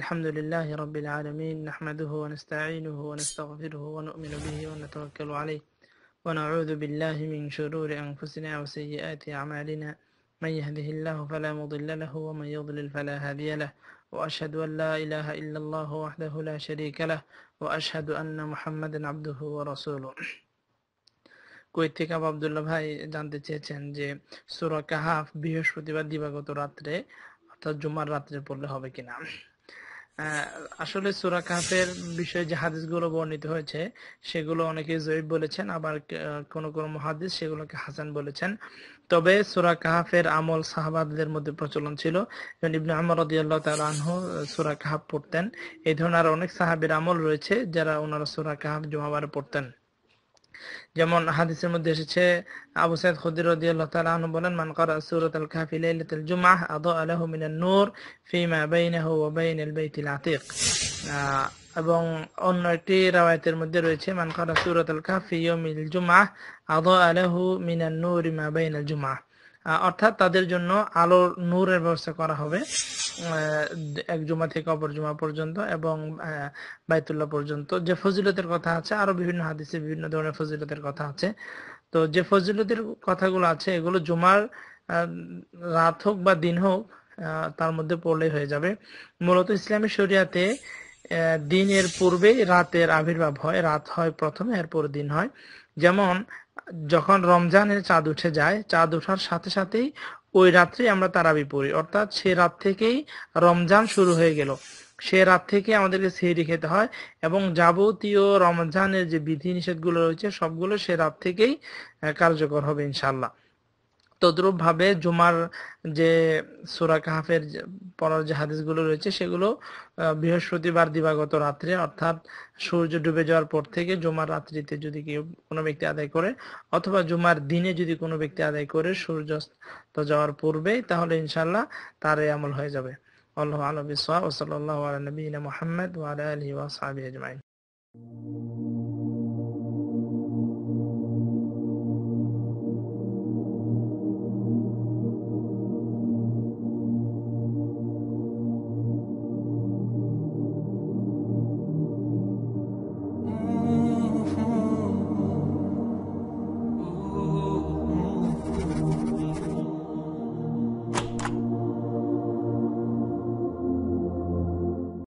الحمد لله رب العالمين نحمده ونستعينه ونستغفره ونؤمن به ونتوكل عليه ونعوذ بالله من شرور أنفسنا وسيئات أعمالنا من يهده الله فلا مضل له ومن يضلل فلا هادي له وأشهد أن لا إله إلا الله وحده لا شريك له وأشهد أن محمدا عبده ورسوله Kuwait Abdullah ভাই জানতে চেয়েছেন যে সুরা কাহাফ বৃহস্পতিবার দিবাগত রাত্রে অর্থাৎ জুমার রাত্রে পড়লে হবে কিনা আসলে সুরা কাহাফের বিষয়ে যে হাদিসগুলো বর্ণিত হয়েছে সেগুলো অনেকে জয়ীব বলেছেন আবার কোন কোন মহাদিস সেগুলোকে হাসান বলেছেন তবে সুরা কাহাফের আমল সাহাবাদদের মধ্যে প্রচলন ছিল ইবনে আমর রদিয়াল্লাহ তালহ সুরা কাহাফ পড়তেন এই ধরনের অনেক সাহাবের আমল রয়েছে যারা ওনারা সুরা কাহাফ জমাবারে পড়তেন যেমন হাদিসের মধ্যে এসেছে আবু সাইদ খুদির রাদিয়াল্লাহু বলেন মান করা সুরত আল কাহফি লাইলাতুল আলাহু মিনান নূর ফিমা বাইনাহু ওয়া বাইনাল বাইতিল আতিক এবং অন্য একটি রাওয়ায়াতের মধ্যে রয়েছে মান করা সুরত আল কাহফি ইয়াউমিল জুমাহ আদা আলাহু মিনান নূর মা বাইনাল অর্থাৎ তাদের জন্য আলোর নূরের ব্যবস্থা করা হবে এক জুমা থেকে অপর জুমা পর্যন্ত এবং বাইতুল্লাহ পর্যন্ত যে ফজিলতের কথা আছে আরো বিভিন্ন হাদিসে বিভিন্ন ধরনের ফজিলতের কথা আছে তো যে ফজিলতের কথাগুলো আছে এগুলো জুমার রাত হোক বা দিন হোক তার মধ্যে পড়লেই হয়ে যাবে মূলত ইসলামী শরিয়াতে দিনের পূর্বে রাতের আবির্ভাব হয় রাত হয় প্রথমে এরপর দিন হয় যেমন যখন রমজানের চাঁদ উঠে যায় চাঁদ উঠার সাথে সাথেই ওই রাত্রে আমরা তারাবি পড়ি অর্থাৎ সে রাত থেকেই রমজান শুরু হয়ে গেল সে রাত থেকে আমাদেরকে সেহরি খেতে হয় এবং যাবতীয় রমজানের যে বিধিনিষেধগুলো রয়েছে সবগুলো সে রাত থেকেই কার্যকর হবে ইনশাল্লাহ তদ্রুপ ভাবে জুমার যে সুরা কাহাফের পড়ার যে হাদিসগুলো রয়েছে সেগুলো বৃহস্পতিবার দিবাগত রাত্রে অর্থাৎ সূর্য ডুবে যাওয়ার পর থেকে জুমার রাত্রিতে যদি কেউ কোনো ব্যক্তি আদায় করে অথবা জুমার দিনে যদি কোনো ব্যক্তি আদায় করে সূর্যাস্ত যাওয়ার পূর্বে তাহলে ইনশাল্লাহ তার এই আমল হয়ে যাবে আল্লাহ আলবিস ইসলাম ওসল মোহাম্মদ ওয়ালি ওয়াসাবি আজমাইন Thank you.